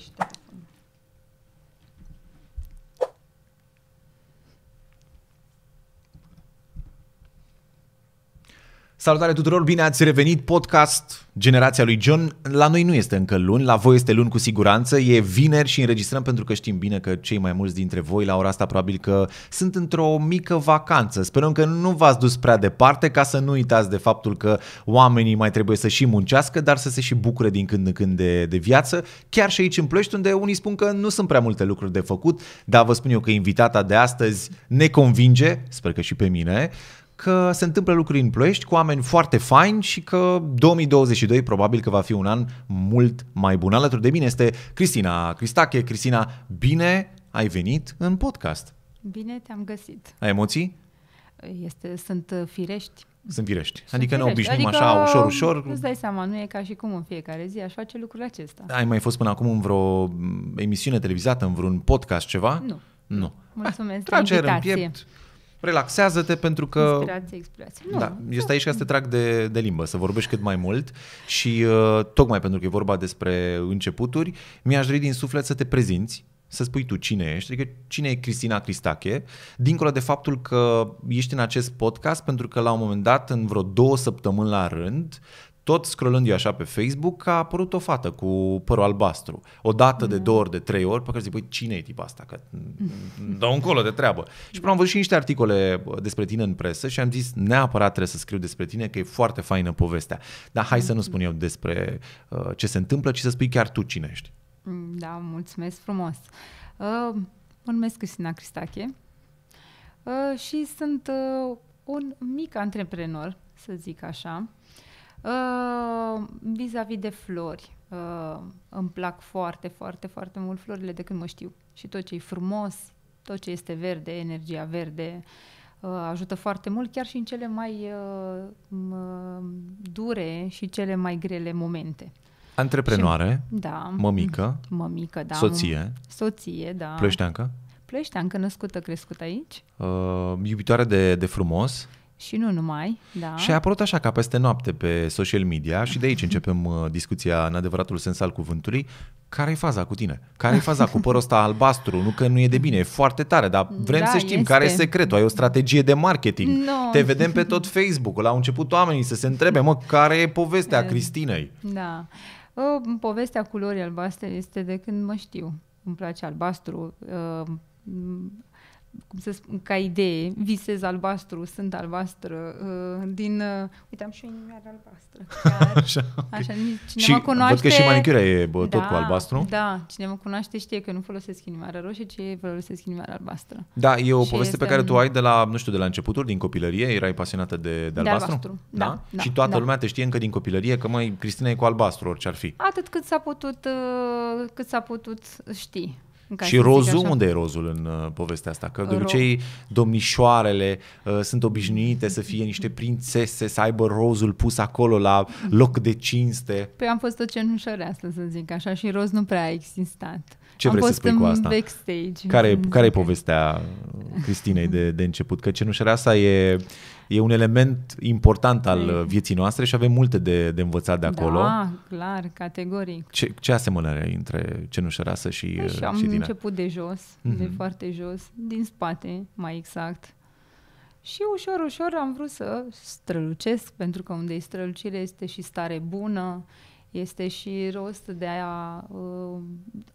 işte. Salutare tuturor, bine ați revenit podcast Generația lui John. La noi nu este încă luni, la voi este luni cu siguranță, e vineri și înregistrăm pentru că știm bine că cei mai mulți dintre voi la ora asta probabil că sunt într-o mică vacanță. Sperăm că nu v-ați dus prea departe ca să nu uitați de faptul că oamenii mai trebuie să și muncească, dar să se și bucure din când în când de, de viață, chiar și aici în Ploiești unde unii spun că nu sunt prea multe lucruri de făcut, dar vă spun eu că invitata de astăzi ne convinge, sper că și pe mine, că se întâmplă lucruri în Ploiești cu oameni foarte faini și că 2022 probabil că va fi un an mult mai bun. Alături de mine este Cristina Cristache. Cristina, bine ai venit în podcast. Bine te-am găsit. Ai emoții? Este, sunt firești. Sunt firești. Sunt adică firești. ne obișnuim adică, așa, ușor, ușor. Îți dai seama, nu e ca și cum în fiecare zi aș face lucrurile acesta. Ai mai fost până acum în vreo emisiune televizată, în vreun podcast, ceva? Nu. Nu. Mulțumesc ah, trageri în piept, relaxează-te pentru că... Inspirație, inspirație. Nu. Da, eu stai aici ca să te trag de, de limbă, să vorbești cât mai mult și uh, tocmai pentru că e vorba despre începuturi, mi-aș dori din suflet să te prezinți, să spui tu cine ești, adică cine e Cristina Cristache, dincolo de faptul că ești în acest podcast pentru că la un moment dat, în vreo două săptămâni la rând, tot scrollând eu așa pe Facebook, a apărut o fată cu părul albastru. O dată, de două ori, de trei ori, pe care zic, băi, cine e tipa asta? Că un colo de treabă. Și până am văzut și niște articole despre tine în presă și am zis, neapărat trebuie să scriu despre tine, că e foarte faină povestea. Dar hai să nu spun eu despre uh, ce se întâmplă, ci să spui chiar tu cine ești. Mm, da, mulțumesc frumos. Uh, mă numesc Cristina Cristache uh, și sunt uh, un mic antreprenor, să zic așa. Uh, Uh, vis-a-vis de flori, uh, îmi plac foarte, foarte, foarte mult florile de când mă știu. Și tot ce e frumos, tot ce este verde, energia verde, uh, ajută foarte mult, chiar și în cele mai uh, dure și cele mai grele momente. Antreprenoare, și, da, mămică, mămică da, soție, soție, da. Plășteancă? Plășteancă, născută, crescută aici. Uh, iubitoare de, de frumos. Și nu numai, da. Și a apărut așa ca peste noapte pe social media și de aici începem uh, discuția în adevăratul sens al cuvântului. Care-i faza cu tine? Care-i faza cu părul ăsta albastru? Nu că nu e de bine, e foarte tare, dar vrem da, să știm este. care e secretul. Ai o strategie de marketing. No. Te vedem pe tot Facebook-ul. Au început oamenii să se întrebe, mă, care e povestea da. Cristinei? Da. Povestea culorii albastre este de când mă știu. Îmi place albastru uh, cum să spun, ca idee, visez albastru, sunt albastră, uh, din, uh, uite, am și o inimioară albastră. Chiar, așa, okay. așa, cineva și cunoaște... Văd că și manicura e bă, da, tot cu da, albastru. Da, cine mă cunoaște știe că nu folosesc inimioară roșie, ci folosesc inimioară albastră. Da, e o și poveste pe care tu ai de la, nu știu, de la începuturi, din copilărie, erai pasionată de, de, albastru? De albastru, da. da? da și toată da. lumea te știe încă din copilărie că, mai Cristina e cu albastru, orice ar fi. Atât cât s-a putut, uh, cât s-a putut ști. Și rozul, unde e rozul în uh, povestea asta? Că de Ro- obicei domnișoarele uh, sunt obișnuite să fie niște prințese, să aibă rozul pus acolo la loc de cinste. Păi am fost o cenușăre asta, să zic așa, și roz nu prea a existat. Ce am vrei să spui cu asta? Backstage, care, care e povestea uh, Cristinei de, de început? Că cenușărea asta e e un element important al păi. vieții noastre și avem multe de, de învățat de da, acolo. Da, clar, categoric. Ce, ce asemănare ai între cenușărasă și, Așa, păi și uh, am și început de jos, mm-hmm. de mhm. foarte jos, din spate, mai exact. Și ușor, ușor am vrut să strălucesc, pentru că unde e strălucire este și stare bună, este și rost de a uh,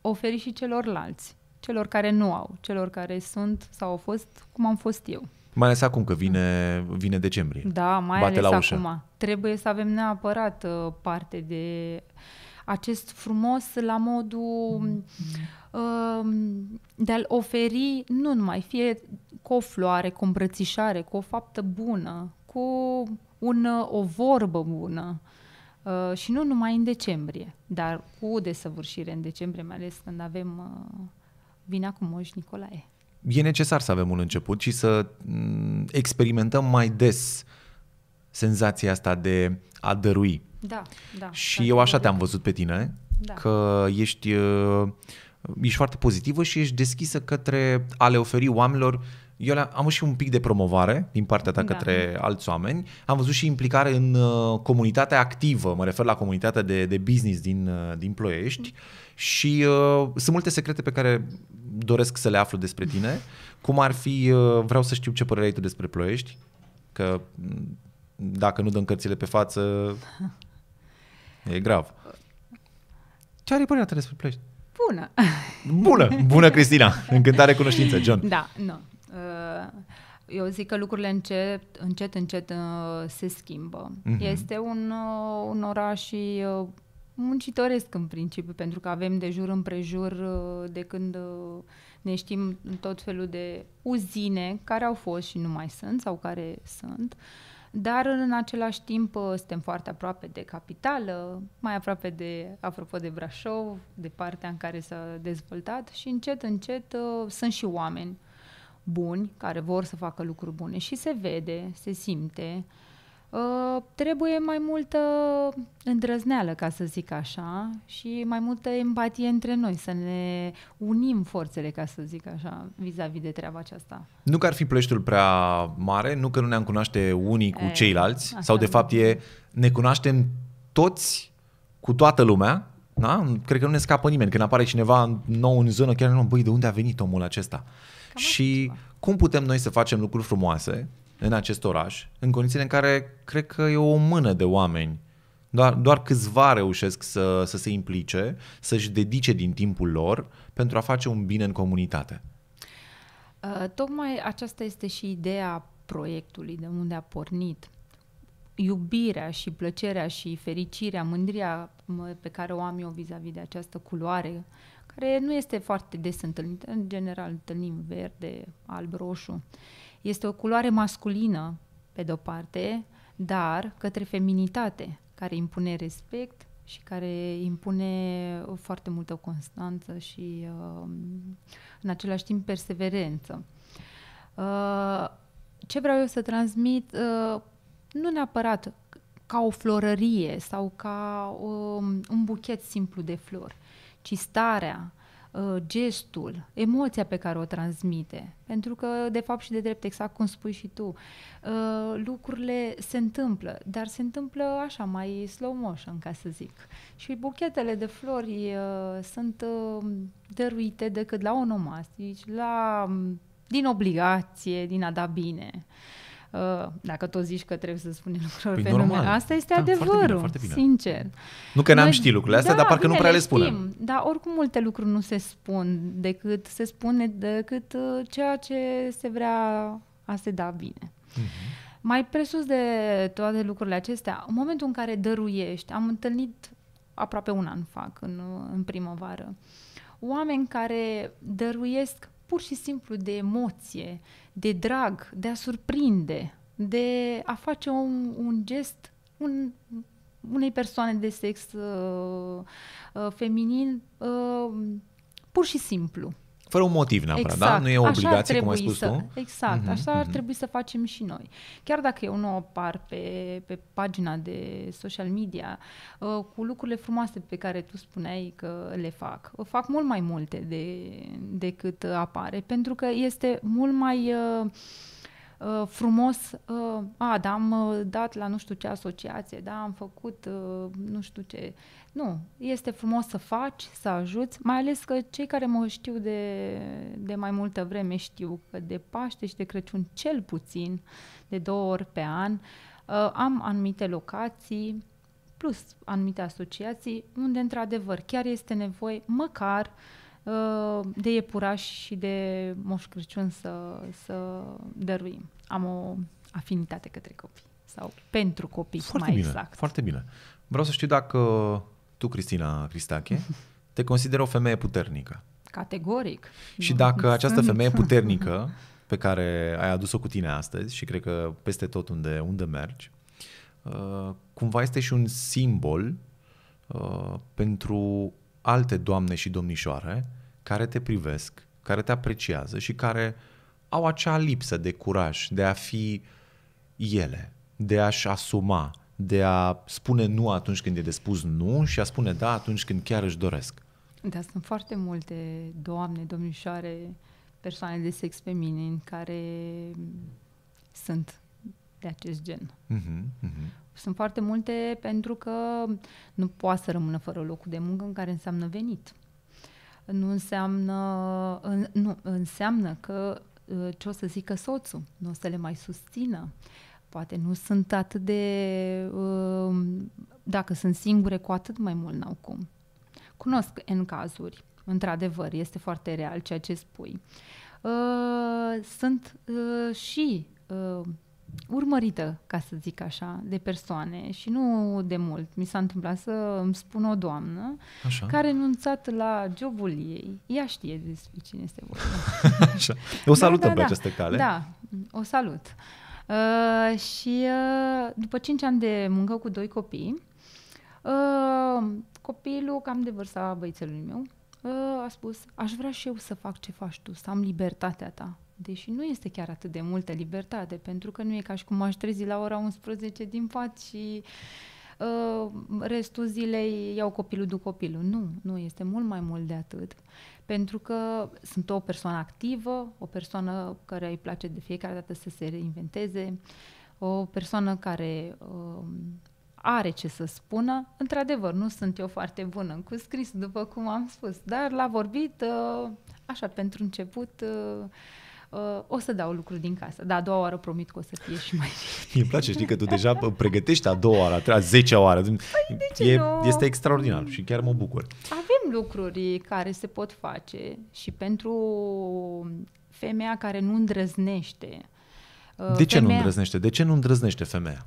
oferi și celorlalți, celor care nu au, celor care sunt sau au fost cum am fost eu. Mai ales acum că vine, vine decembrie. Da, mai Bate ales la ușă. acum. Trebuie să avem neapărat uh, parte de acest frumos la modul uh, de a-l oferi nu numai fie cu o floare, cu o îmbrățișare, cu o faptă bună, cu un, uh, o vorbă bună. Uh, și nu numai în decembrie, dar cu desăvârșire în decembrie, mai ales când avem, uh, cu acum Moș Nicolae e necesar să avem un început și să mm, experimentăm mai des senzația asta de a dărui. Da, da. Și da, eu așa te-am da. văzut pe tine, da. că ești, uh, ești foarte pozitivă și ești deschisă către a le oferi oamenilor eu am și un pic de promovare din partea ta da. către alți oameni. Am văzut și implicare în uh, comunitatea activă, mă refer la comunitatea de, de business din, uh, din Ploiești. Mm și uh, sunt multe secrete pe care doresc să le aflu despre tine, cum ar fi, uh, vreau să știu ce părere ai tu despre ploiești, că dacă nu dăm cărțile pe față, e grav. Ce are părerea ta despre ploiești? Bună! Bună! Bună, Cristina! Încântare cunoștință, John! Da, nu. No. Uh... Eu zic că lucrurile încet, încet, încet uh, se schimbă. Mm-hmm. Este un, uh, un oraș și uh, muncitoresc în principiu, pentru că avem de jur împrejur uh, de când uh, ne știm tot felul de uzine care au fost și nu mai sunt sau care sunt, dar în același timp uh, suntem foarte aproape de capitală, mai aproape de, apropo de Brașov, de partea în care s-a dezvoltat și încet, încet sunt și oameni buni care vor să facă lucruri bune și se vede, se simte. Uh, Uh, trebuie mai multă îndrăzneală, ca să zic așa, și mai multă empatie între noi, să ne unim forțele, ca să zic așa, vis-a-vis de treaba aceasta. Nu că ar fi pleștul prea mare, nu că nu ne-am cunoaște unii cu e, ceilalți, sau de fapt e, ne cunoaștem toți cu toată lumea, da? Cred că nu ne scapă nimeni. Când apare cineva nou în zonă, chiar nu, băi, de unde a venit omul acesta? Cam și cum putem noi să facem lucruri frumoase în acest oraș, în condițiile în care cred că e o mână de oameni. Doar, doar câțiva reușesc să, să se implice, să-și dedice din timpul lor pentru a face un bine în comunitate. Uh, tocmai aceasta este și ideea proiectului, de unde a pornit. Iubirea și plăcerea și fericirea, mândria pe care o am eu vis-a-vis de această culoare, care nu este foarte des întâlnită, în general întâlnim verde, alb, roșu. Uh, este o culoare masculină, pe de-o parte, dar către feminitate, care impune respect și care impune foarte multă constanță și, uh, în același timp, perseverență. Uh, ce vreau eu să transmit, uh, nu neapărat ca o florărie sau ca um, un buchet simplu de flori, ci starea Uh, gestul, emoția pe care o transmite. Pentru că, de fapt și de drept, exact cum spui și tu, uh, lucrurile se întâmplă, dar se întâmplă așa, mai slow motion, ca să zic. Și buchetele de flori uh, sunt dăruite decât la onomastici, la, mm, din obligație, din a da bine. Uh, dacă tot zici că trebuie să spune lucruri păi pe normal. nume. Asta este da, adevărul, foarte bine, foarte bine. sincer. Nu că n-am ști lucrurile astea, da, dar parcă nu prea le, le spunem. Dar oricum multe lucruri nu se spun decât se spune decât uh, ceea ce se vrea a se da bine. Mm-hmm. Mai presus de toate lucrurile acestea, în momentul în care dăruiești, am întâlnit aproape un an fac în, în primăvară, oameni care dăruiesc pur și simplu de emoție, de drag, de a surprinde, de a face un, un gest un, unei persoane de sex uh, uh, feminin uh, pur și simplu. Fără un motiv neapărat, exact. da? Nu exact. e o obligație, cum ai spus să, tu? Exact, uh-huh, așa ar mm-hmm. trebui să facem și noi. Chiar dacă eu nu apar pe, pe pagina de social media uh, cu lucrurile frumoase pe care tu spuneai că le fac, o ă, fac mult mai multe de, decât apare, pentru că este mult mai... Uh, frumos, uh, a, da, am uh, dat la nu știu ce asociație, da, am făcut nu știu ce nu, este frumos să faci, să ajuți, mai ales că cei care mă știu de, de mai multă vreme știu că de Paște și de Crăciun cel puțin, de două ori pe an, uh, am anumite locații plus anumite asociații unde într-adevăr chiar este nevoie măcar uh, de iepurași și de Moș Crăciun să, să dăruim. Am o afinitate către copii sau pentru copii, foarte mai bine, exact. Foarte bine. Vreau să știu dacă tu, Cristina Cristache, te consideră o femeie puternică. Categoric. Și nu, dacă nu această femeie puternică pe care ai adus-o cu tine astăzi și cred că peste tot unde, unde mergi, uh, cumva este și un simbol uh, pentru alte doamne și domnișoare care te privesc, care te apreciază și care au acea lipsă de curaj de a fi ele, de a-și asuma de a spune nu atunci când e de spus nu și a spune da atunci când chiar își doresc. Da, sunt foarte multe doamne, domnișoare, persoane de sex feminin care sunt de acest gen. Uh-huh, uh-huh. Sunt foarte multe pentru că nu poate să rămână fără locul de muncă în care înseamnă venit. Nu înseamnă, în, nu, înseamnă că uh, ce o să zică soțul, nu o să le mai susțină. Uh, poate nu sunt atât de... Um, dacă sunt singure, cu atât mai mult n-au cum. Cunosc în cazuri, într-adevăr, este foarte real ceea ce spui. Uh, sunt uh, și uh, urmărită, ca să zic așa, de persoane și nu de mult. Mi s-a întâmplat să îmi spun o doamnă așa. care a renunțat la jobul ei. Ea știe despre cine este vorba. așa. O salutăm da, da, pe da. aceste cale. Da, o salut. Uh, și uh, după 5 ani de muncă cu doi copii, uh, copilul cam de vârsta băițelului meu uh, a spus, aș vrea și eu să fac ce faci tu, să am libertatea ta. Deși nu este chiar atât de multă libertate, pentru că nu e ca și cum aș trezi la ora 11 din pat și uh, restul zilei iau copilul, după copilul. Nu, nu, este mult mai mult de atât pentru că sunt o persoană activă, o persoană care îi place de fiecare dată să se reinventeze, o persoană care uh, are ce să spună. Într-adevăr, nu sunt eu foarte bună în cu scris, după cum am spus, dar la vorbit, uh, așa, pentru început, uh, uh, o să dau lucruri din casă. Da, a doua oară promit că o să fie și mai bine. Îmi place, știi că tu deja pregătești a doua oară, a treia, a zecea oară. Păi, de ce e, nu? Este extraordinar și chiar mă bucur. Avem lucruri care se pot face și pentru femeia care nu îndrăznește. De uh, ce femeia... nu îndrăznește? De ce nu îndrăznește femeia?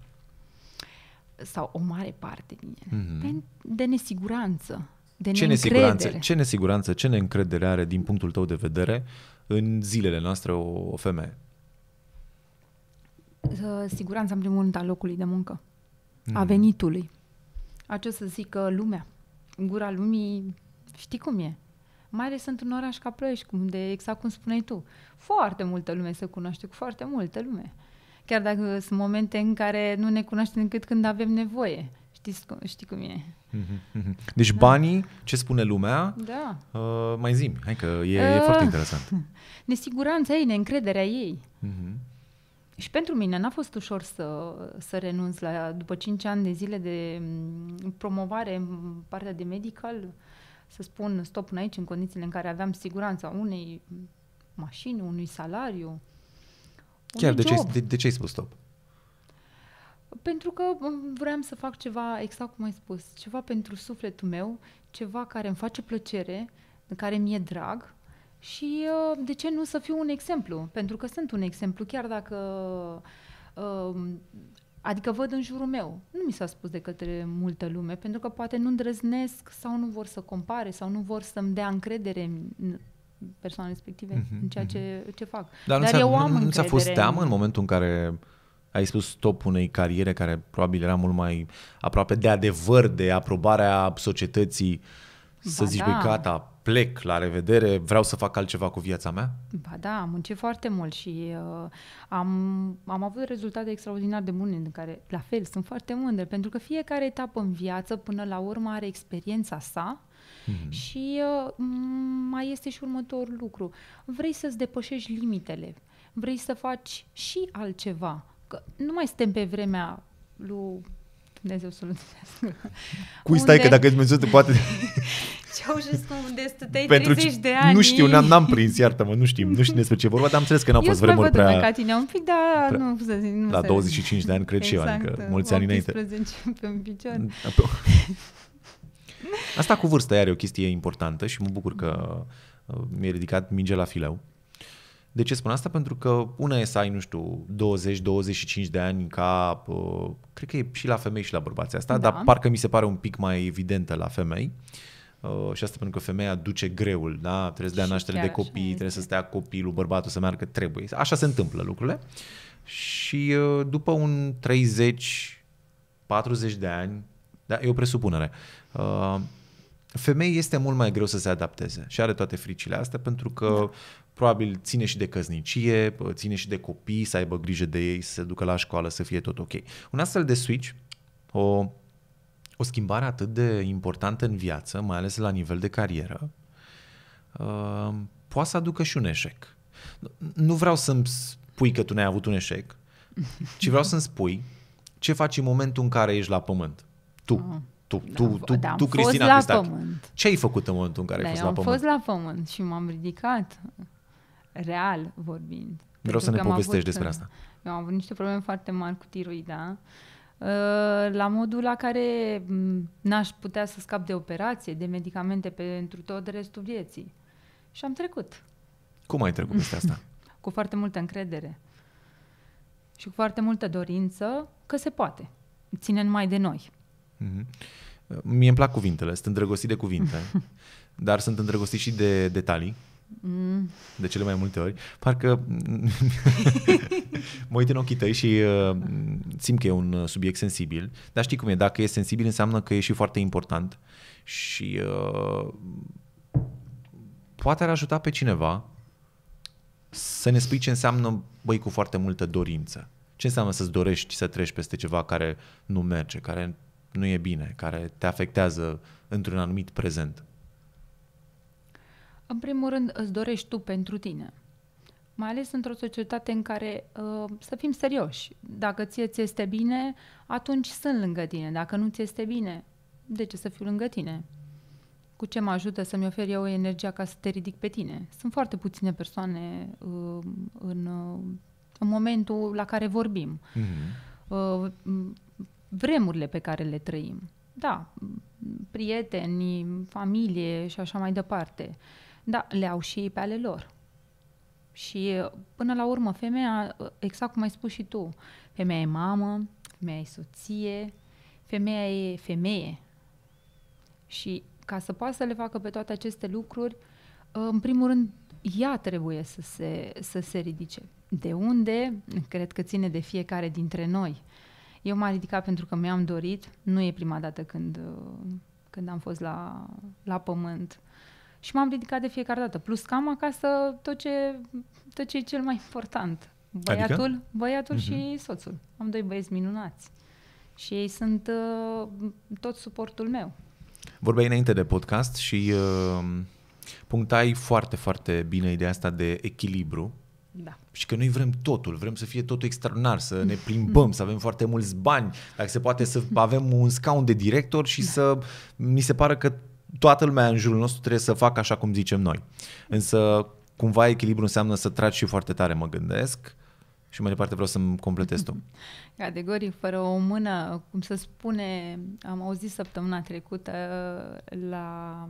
Sau o mare parte din ele. Mm-hmm. De, de nesiguranță. De ce nesiguranță, ce nesiguranță, ce neîncredere are din punctul tău de vedere în zilele noastre o, o femeie? Uh, siguranța, în primul rând, a locului de muncă, mm. a mhm. venitului. A să zică lumea. Gura lumii Știi cum e? Mai ales într-un oraș ca Ploiești, cum de exact cum spuneai tu. Foarte multă lume se cunoaște cu foarte multă lume. Chiar dacă sunt momente în care nu ne cunoaștem decât când avem nevoie. Știți, cum, știi cum e. Deci da. banii, ce spune lumea, da. uh, mai zim, hai că e, uh, e foarte interesant. Nesiguranța ei, neîncrederea ei. Uh-huh. Și pentru mine n-a fost ușor să, să renunț la, după 5 ani de zile de mm, promovare în partea de medical, uh, să spun stop până aici în condițiile în care aveam siguranța unei mașini, unui salariu. Chiar de, job. Ce, de, de ce ai spus stop? Pentru că vreau să fac ceva, exact cum ai spus, ceva pentru sufletul meu, ceva care îmi face plăcere, care mi-e drag și ă, de ce nu să fiu un exemplu? Pentru că sunt un exemplu, chiar dacă ă, Adică văd în jurul meu. Nu mi s-a spus de către multă lume, pentru că poate nu îndrăznesc sau nu vor să compare sau nu vor să-mi dea încredere în persoanele respective mm-hmm, în mhm, ceea mhm. ce, ce fac. Dar, Dar eu am nu, ți-a fost teamă în momentul în care ai spus stop unei cariere care probabil era mult mai aproape de adevăr, de aprobarea societății, ba să zici, da. băi, gata, plec, la revedere, vreau să fac altceva cu viața mea? Ba da, am muncit foarte mult și uh, am, am avut rezultate extraordinar de bune, în care, la fel, sunt foarte mândră, pentru că fiecare etapă în viață, până la urmă, are experiența sa mm-hmm. și uh, mai este și următorul lucru. Vrei să-ți depășești limitele, vrei să faci și altceva. Că nu mai suntem pe vremea lui Dumnezeu să-l înțelească. Cui unde... stai că dacă Dumnezeu te poate... Ceaușescu unde stăteai Pentru 30 de ani. Nu știu, n-am, n-am prins, iartă-mă, nu știm, nu știu despre ce vorba, dar am înțeles că n-au fost vremuri prea... Eu ca tine un pic, dar prea... nu, să zic, nu La 25 de ani, cred exact, și eu, exact, adică uh, mulți ani înainte. în Asta cu vârsta iar e o chestie importantă și mă bucur că uh, mi-e ridicat mingea la fileu. De ce spun asta? Pentru că una e să ai, nu știu, 20-25 de ani ca, uh, cred că e și la femei și la bărbați asta, da. dar parcă mi se pare un pic mai evidentă la femei. Uh, și asta pentru că femeia duce greul, da? trebuie să dea naștere de copii, trebuie să stea copilul, bărbatul să meargă, trebuie. Așa se întâmplă lucrurile. Și uh, după un 30, 40 de ani, da, e o presupunere, uh, femei este mult mai greu să se adapteze și are toate fricile astea pentru că da probabil ține și de căznicie, ține și de copii, să aibă grijă de ei, să se ducă la școală, să fie tot ok. Un astfel de switch, o, o schimbare atât de importantă în viață, mai ales la nivel de carieră, ă, poate să aducă și un eșec. Nu vreau să-mi spui că tu n-ai avut un eșec, ci vreau să-mi spui ce faci în momentul în care ești la pământ. Tu. Oh. Ah. Tu, tu, da, tu, da, tu Cristina la pământ. Ce ai făcut în momentul în care da, ai fost la pământ? am fost la pământ și m-am ridicat real vorbind. Vreau să ne povestești avut, despre asta. Eu am avut niște probleme foarte mari cu tiroida, ă, la modul la care n-aș putea să scap de operație, de medicamente pentru tot restul vieții. Și am trecut. Cum ai trecut peste asta? cu foarte multă încredere și cu foarte multă dorință că se poate. Ține numai de noi. Mm-hmm. Mie îmi plac cuvintele, sunt îndrăgostit de cuvinte, dar sunt îndrăgostit și de detalii Mm. De cele mai multe ori. Parcă mă uit în ochii tăi și uh, simt că e un uh, subiect sensibil. Dar știi cum e, dacă e sensibil înseamnă că e și foarte important și uh, poate ar ajuta pe cineva să ne spui ce înseamnă, băi, cu foarte multă dorință. Ce înseamnă să-ți dorești să treci peste ceva care nu merge, care nu e bine, care te afectează într-un anumit prezent? În primul rând, îți dorești tu pentru tine. Mai ales într-o societate în care, uh, să fim serioși, dacă ție ți este bine, atunci sunt lângă tine. Dacă nu ți este bine, de ce să fiu lângă tine? Cu ce mă ajută să-mi ofer eu energia ca să te ridic pe tine? Sunt foarte puține persoane uh, în, uh, în momentul la care vorbim. Mm-hmm. Vremurile pe care le trăim. Da, prieteni, familie și așa mai departe. Da, le au și ei pe ale lor. Și uh, până la urmă, femeia, uh, exact cum ai spus și tu, femeia e mamă, femeia e soție, femeia e femeie. Și ca să poată să le facă pe toate aceste lucruri, uh, în primul rând, ea trebuie să se, să se ridice. De unde? Cred că ține de fiecare dintre noi. Eu m-am ridicat pentru că mi-am dorit. Nu e prima dată când, când am fost la, la pământ. Uh, și m-am ridicat de fiecare dată. Plus că am acasă tot ce, tot ce e cel mai important. Băiatul, adică? băiatul uh-huh. și mhm. soțul. Am doi băieți minunați. Și ei sunt uh, tot suportul meu. Vorbeai înainte de podcast și uh, punctai foarte, foarte bine ideea asta de echilibru. Da. Și că noi vrem totul, vrem să fie totul extraordinar, să ne plimbăm, să avem foarte mulți bani, dacă se poate să avem un scaun de director și da. să ni se pară că toată lumea în jurul nostru trebuie să facă așa cum zicem noi. Însă, cumva echilibru înseamnă să tragi și foarte tare, mă gândesc, și mai departe vreau să-mi completez tu. Categoric, fără o mână, cum să spune, am auzit săptămâna trecută uh, la,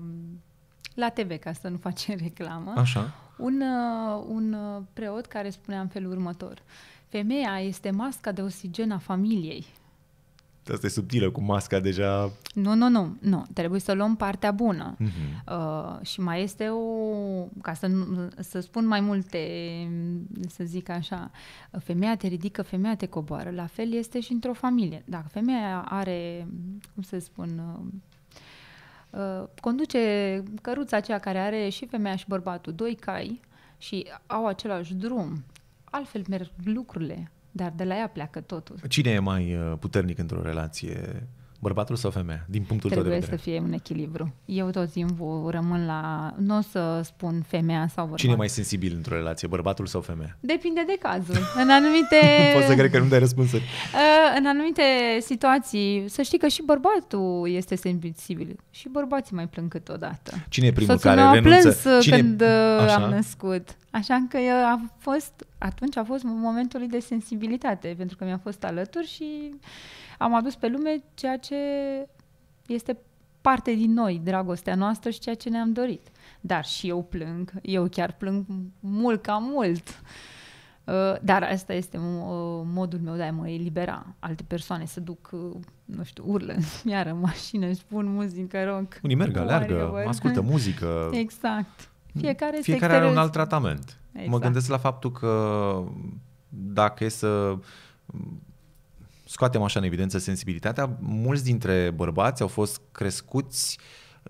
la TV, ca să nu facem reclamă, Așa. Un, uh, un uh, preot care spunea în felul următor. Femeia este masca de oxigen a familiei. Asta e subtilă, cu masca deja... Nu, nu, nu, nu. Trebuie să luăm partea bună. Mm-hmm. Uh, și mai este o... Ca să, să spun mai multe, să zic așa, femeia te ridică, femeia te coboară. La fel este și într-o familie. Dacă femeia are, cum să spun... Uh, uh, conduce căruța aceea care are și femeia și bărbatul doi cai și au același drum, altfel merg lucrurile. Dar de la ea pleacă totul. Cine e mai uh, puternic într-o relație? Bărbatul sau femeia, din punctul Trebuie tău de vedere? Trebuie să fie un echilibru. Eu tot timpul rămân la... Nu o să spun femeia sau bărbatul. Cine e mai sensibil într-o relație, bărbatul sau femeia? Depinde de cazul. În anumite... Poți să cred că nu dai răspunsuri. Uh, în anumite situații, să știi că și bărbatul este sensibil. Și bărbații mai plâng câteodată. Cine e primul Soțul care renunță? plâns uh, Cine... când uh, Așa? am născut. Așa că eu a fost, atunci a fost momentul de sensibilitate, pentru că mi-a fost alături și am adus pe lume ceea ce este parte din noi, dragostea noastră și ceea ce ne-am dorit. Dar și eu plâng, eu chiar plâng mult ca mult. Uh, dar asta este uh, modul meu de a mă elibera. Alte persoane se duc, uh, nu știu, urlă iară în mașină, își pun muzică rock. Unii merg, aleargă, ascultă muzică. Exact. Fiecare, Fiecare are un alt tratament. Exact. Mă gândesc la faptul că dacă e să scoatem așa în evidență sensibilitatea, mulți dintre bărbați au fost crescuți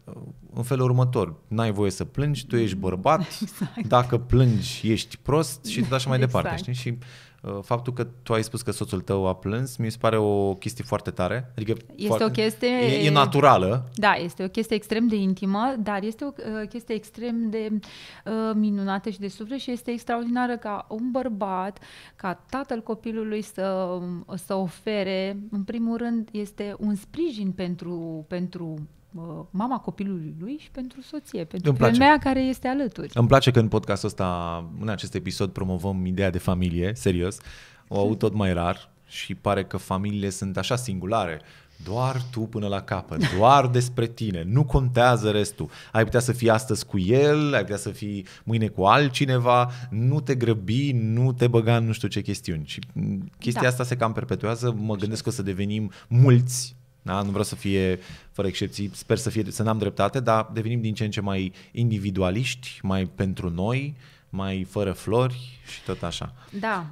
uh, în felul următor. N-ai voie să plângi, tu ești bărbat, exact. dacă plângi ești prost și așa mai exact. departe. Știi? Și Uh, faptul că tu ai spus că soțul tău a plâns, mi se pare o chestie foarte tare. Adică este foarte, o chestie... E, e naturală. Da, este o chestie extrem de intimă, dar este o uh, chestie extrem de uh, minunată și de suflet și este extraordinară ca un bărbat, ca tatăl copilului să, să ofere, în primul rând, este un sprijin pentru, pentru Uh, mama copilului lui și pentru soție, pentru femeia care este alături. Îmi place că în podcastul ăsta, în acest episod, promovăm ideea de familie, serios. O hm. aud tot mai rar și pare că familiile sunt așa singulare. Doar tu până la capăt, doar despre tine, nu contează restul. Ai putea să fii astăzi cu el, ai putea să fii mâine cu altcineva, nu te grăbi, nu te băga în nu știu ce chestiuni. Și chestia da. asta se cam perpetuează, mă gândesc că o să devenim mulți da? Nu vreau să fie fără excepții, sper să, fie, să n-am dreptate, dar devenim din ce în ce mai individualiști, mai pentru noi, mai fără flori și tot așa. Da,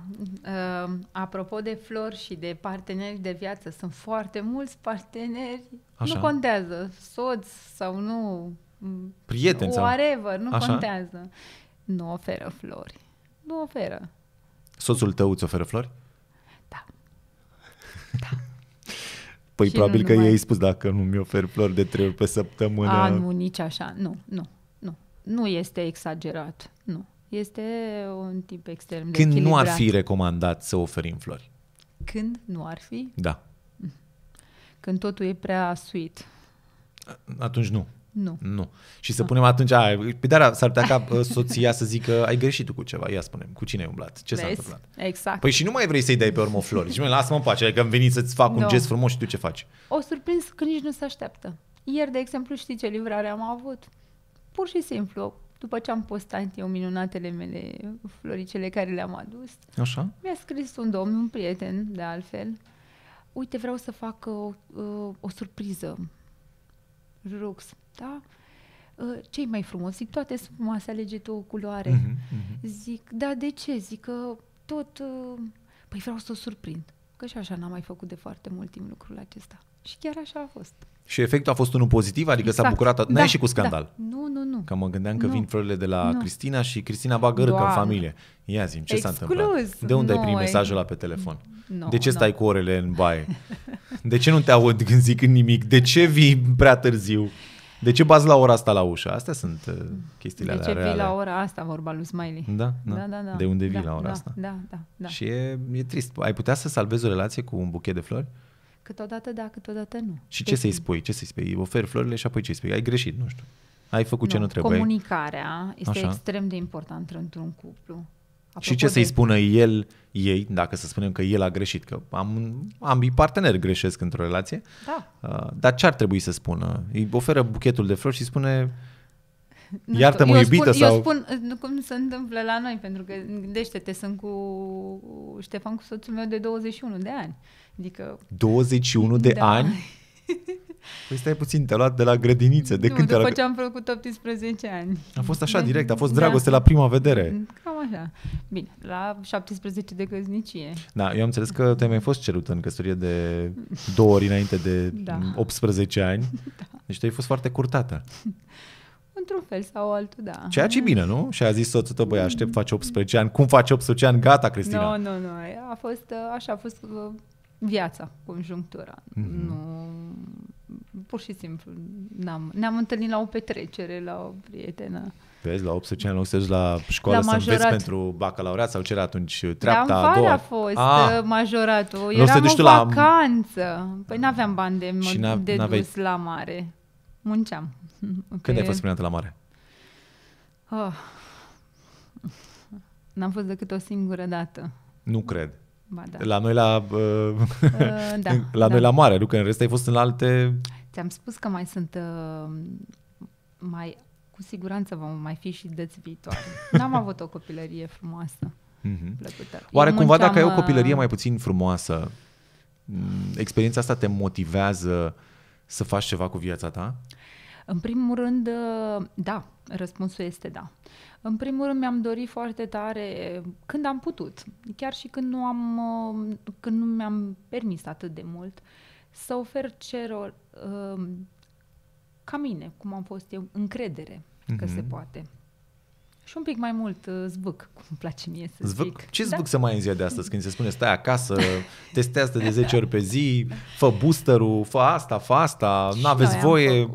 uh, apropo de flori și de parteneri de viață, sunt foarte mulți parteneri, așa. nu contează, soț sau nu, prieteni sau... Whatever, nu așa. contează. Nu oferă flori. Nu oferă. Soțul tău îți oferă flori? Da. Da. Păi și probabil că numai... ei spus dacă nu mi ofer flori de trei ori pe săptămână. A, ah, nu, nici așa. Nu, nu, nu. Nu este exagerat. Nu. Este un tip extrem Când de Când nu ar fi recomandat să oferim flori? Când nu ar fi? Da. Mm. Când totul e prea sweet. Atunci nu. Nu. Nu. Și să da. punem atunci, a, pe dar s-ar putea ca uh, soția să zică, ai greșit tu cu ceva, ia spune cu cine ai umblat, ce Vezi? s-a întâmplat. Exact. Păi și nu mai vrei să-i dai pe urmă flori. Și mă, lasă-mă în pace, că am venit să-ți fac no. un gest frumos și tu ce faci? O surprins că nici nu se așteaptă. Ieri, de exemplu, știi ce livrare am avut? Pur și simplu, după ce am postat eu minunatele mele floricele care le-am adus, Așa? mi-a scris un domn, un prieten, de altfel, uite, vreau să fac uh, o, o, uh, o surpriză. Rux, da? Ă, cei mai frumos? Zic, toate sunt frumoase, alege tu o culoare. Uh-huh, uh-huh. Zic, da, de ce? Zic că tot... Ă, păi vreau să o surprind. Că și așa n-am mai făcut de foarte mult timp lucrul acesta. Și chiar așa a fost. Și efectul a fost unul pozitiv, adică exact. s-a bucurat, n da, și cu da. scandal. Da. Nu, nu, nu. Că mă gândeam că nu. vin florile de la nu. Cristina și Cristina bagă râcă în familie. Ia zi ce Exclus. s-a întâmplat? De unde Noi. ai primit mesajul la pe telefon? No, de ce stai no. cu orele în baie? De ce nu te aud când zic nimic? De ce vii prea târziu? De ce bați la ora asta la ușă? Astea sunt uh, chestiile alea De ce vii la ora asta, vorba lui Smiley. Da, da, da. da, da. De unde vii da, la ora da, asta? Da, da, da. Și e, e trist. Ai putea să salvezi o relație cu un buchet de flori? Câteodată da, câteodată nu. Și de ce să-i spui? Ce să-i spui? Oferi florile și apoi ce-i spui? Ai greșit, nu știu. Ai făcut nu, ce nu trebuie. Comunicarea este Așa. extrem de importantă într-un cuplu. Apropo și ce de... să-i spună el, ei, dacă să spunem că el a greșit, că am, ambii parteneri greșesc într-o relație, da. uh, dar ce ar trebui să spună? Îi oferă buchetul de flori și spune iartă-mă eu iubită spun, sau... Eu spun cum se întâmplă la noi, pentru că gândește-te, sunt cu Ștefan, cu soțul meu de 21 de ani. Adică... 21 de da. ani? Păi stai puțin, te-a luat de la grădiniță. De nu, când după la... ce am făcut 18 ani. A fost așa de... Da. direct, a fost da. dragoste da. la prima vedere. Cam așa. Bine, la 17 de căsnicie. Da, eu am înțeles că tu ai mai fost cerut în căsătorie de două ori înainte de da. 18 ani. Da. Deci tu ai fost foarte curtată. Într-un fel sau altul, da. Ceea ce e bine, nu? Și a zis soțul tău, băi, aștept, face 18 ani. Cum faci 18 ani? Gata, Cristina. Nu, no, nu, no, nu. No. A fost, așa a fost uh, viața, conjunctura. Mm-hmm. Nu pur și simplu n-am, ne-am întâlnit la o petrecere, la o prietenă. Vezi, la 18 ani, nu loc să la școală la să înveți pentru bacalaureat sau cel atunci treapta da, a doua. a fost ah. Uh, majoratul. Eram o vacanță. La... Păi n-aveam bani de, și n-a, de n-aveai... dus la mare. Munceam. Când Pe... ai fost prima la mare? Oh. N-am fost decât o singură dată. Nu cred. Ba, da. La noi la, uh, uh, da, la, da. Noi la mare, nu? Că în rest ai fost în alte... Ți-am spus că mai sunt uh, mai cu siguranță vom mai fi și dăți viitoare. N-am avut o copilărie frumoasă. Mm-hmm. Oare Eu cumva munceam... dacă ai o uh, copilărie mai puțin frumoasă, experiența asta te motivează să faci ceva cu viața ta? Uh, în primul rând, ă, da, răspunsul este da. În primul rând mi-am dorit foarte tare când am putut, chiar și când nu am ă, când nu mi-am permis atât de mult să ofer celor ă, ca mine, cum am fost eu, încredere mm-hmm. că se mhm. poate. Și un pic mai mult zvâc, cum îmi place mie să zvâc. zic. Ce zvâc da? să mai în ziua de astăzi când se spune stai acasă, testează de 10 ori pe zi, fă booster fă asta, fă asta, nu aveți voie,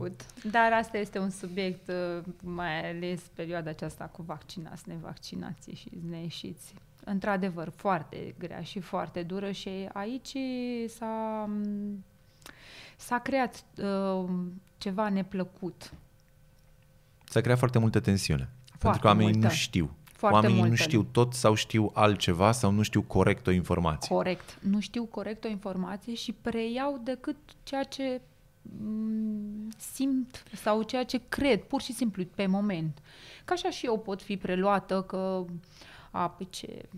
dar asta este un subiect, uh, mai ales perioada aceasta cu vaccinați, nevaccinații și neieșiți. Într-adevăr, foarte grea și foarte dură și aici s-a, s-a creat uh, ceva neplăcut. S-a creat foarte multă tensiune. Foarte pentru că oamenii multă. nu știu. Foarte Oamenii multă. nu știu tot sau știu altceva sau nu știu corect o informație. Corect. Nu știu corect o informație și preiau decât ceea ce Mm, simt sau ceea ce cred, pur și simplu, pe moment. Ca așa și eu pot fi preluată că, a, pe păi ce,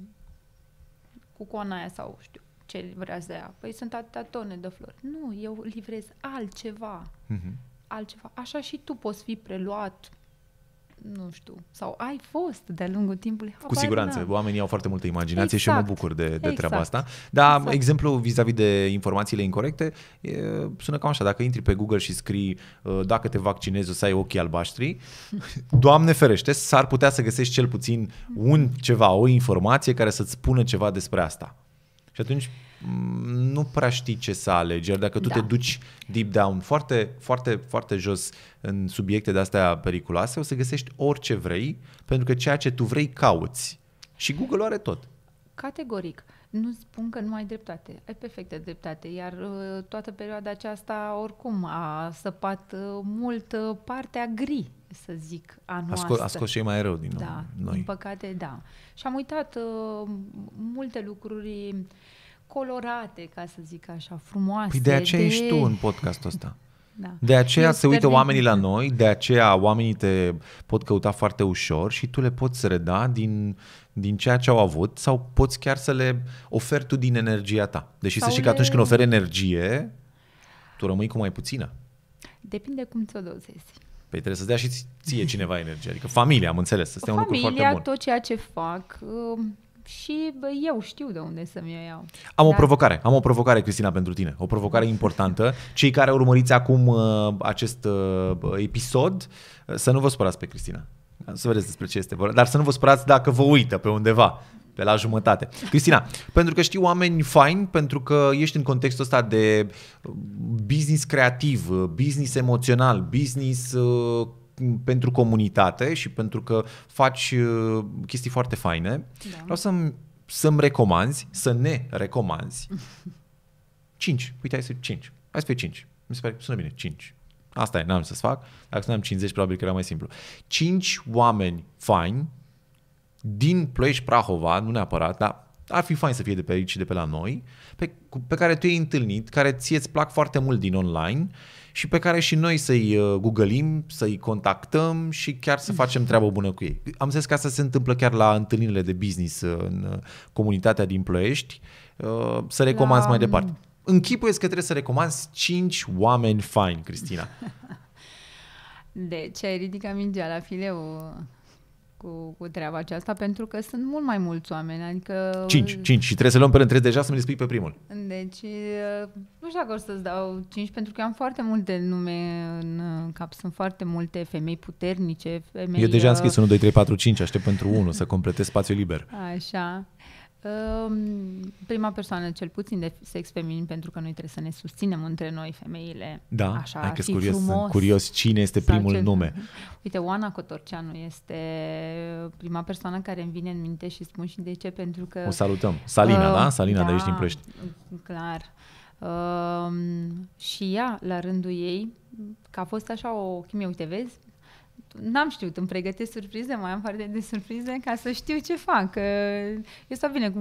cu coana aia sau știu ce vrea să dea. Păi sunt atâtea tone de flori. Nu, eu livrez altceva. Mm-hmm. Altceva. Așa și tu poți fi preluat nu știu, sau ai fost de-a lungul timpului. Cu siguranță, da. oamenii au foarte multă imaginație exact. și eu mă exact, bucur de, de exact. treaba asta. Dar exact. exemplu vis-a-vis de informațiile incorrecte e, sună cam așa, dacă intri pe Google și scrii uh, dacă te vaccinezi o să ai ochii albaștri, Doamne ferește, s-ar putea să găsești cel puțin un ceva, o informație care să-ți spună ceva despre asta. Și atunci nu prea știi ce să alegi, iar dacă tu da. te duci deep down, foarte, foarte, foarte jos în subiecte de astea periculoase, o să găsești orice vrei, pentru că ceea ce tu vrei cauți. Și Google are tot. Categoric. Nu spun că nu ai dreptate, ai perfectă dreptate, iar uh, toată perioada aceasta oricum a săpat uh, mult uh, partea gri, să zic, a noastră. A scos, a scos și mai rău din da, noi. Din păcate, da. Și am uitat uh, multe lucruri colorate, ca să zic așa, păi frumoase. Păi de aceea de... ești tu în podcastul ăsta. Da. De aceea Eu se uită oamenii la noi, de aceea oamenii te pot căuta foarte ușor și tu le poți reda din, din ceea ce au avut sau poți chiar să le oferi tu din energia ta. Deși sau să știi le... că atunci când oferi energie, tu rămâi cu mai puțină. Depinde cum ți-o dozezi. Păi trebuie să-ți dea și ție cineva energie, adică familia, am înțeles, este familia, un lucru foarte bun. tot ceea ce fac, um, și bă, eu știu de unde să mi-o iau. Am Dar... o provocare, am o provocare, Cristina, pentru tine. O provocare importantă. Cei care urmăriți acum uh, acest uh, episod, uh, să nu vă spărați pe Cristina. Să vedeți despre ce este vorba. Dar să nu vă spărați dacă vă uită pe undeva pe la jumătate. Cristina, pentru că știi oameni faini, pentru că ești în contextul ăsta de business creativ, business emoțional, business uh, pentru comunitate și pentru că faci uh, chestii foarte faine. Da. Vreau să-mi, să-mi recomanzi, să ne recomanzi 5. Uite, hai să 5. Hai să fie 5. Mi se pare, sună bine, 5. Asta e, n-am să-ți fac. Dacă n-am 50, probabil că era mai simplu. 5 oameni faini din Ploiești Prahova, nu neapărat, dar ar fi fain să fie de pe aici și de pe la noi, pe, pe care tu i-ai întâlnit, care ție ți plac foarte mult din online și pe care și noi să-i uh, googălim, să-i contactăm și chiar să facem treabă bună cu ei. Am zis că asta se întâmplă chiar la întâlnirile de business uh, în uh, comunitatea din Ploiești, să recomanzi la... mai departe. Închipuiesc că trebuie să recomanzi 5 oameni fine, Cristina. Deci ai ridicat mingea la fileu cu, cu treaba aceasta, pentru că sunt mult mai mulți oameni. Adică... Cinci, cinci și trebuie să luăm pe rând, deja să-mi spui pe primul. Deci, uh, nu știu dacă o să-ți dau cinci pentru că am foarte multe nume în cap. Sunt foarte multe femei puternice, femei... Eu deja am uh, scris 1, 2, 3, 4, 5, aștept pentru 1 să completez spațiul liber. Așa. Ehm, prima persoană, cel puțin de sex feminin, pentru că noi trebuie să ne susținem între noi, femeile. Da, așa, că curios, frumos, sunt curios cine este primul ce... nume. Uite, Oana Cotorceanu este prima persoană care îmi vine în minte și spun și de ce, pentru că... O salutăm. Salina, uh, da? Salina da, de aici din Ploiești. clar. Uh, și ea, la rândul ei, că a fost așa o chimie, uite, vezi, n-am știut, îmi pregătesc surprize, mai am parte de surprize ca să știu ce fac. Că eu stau bine cu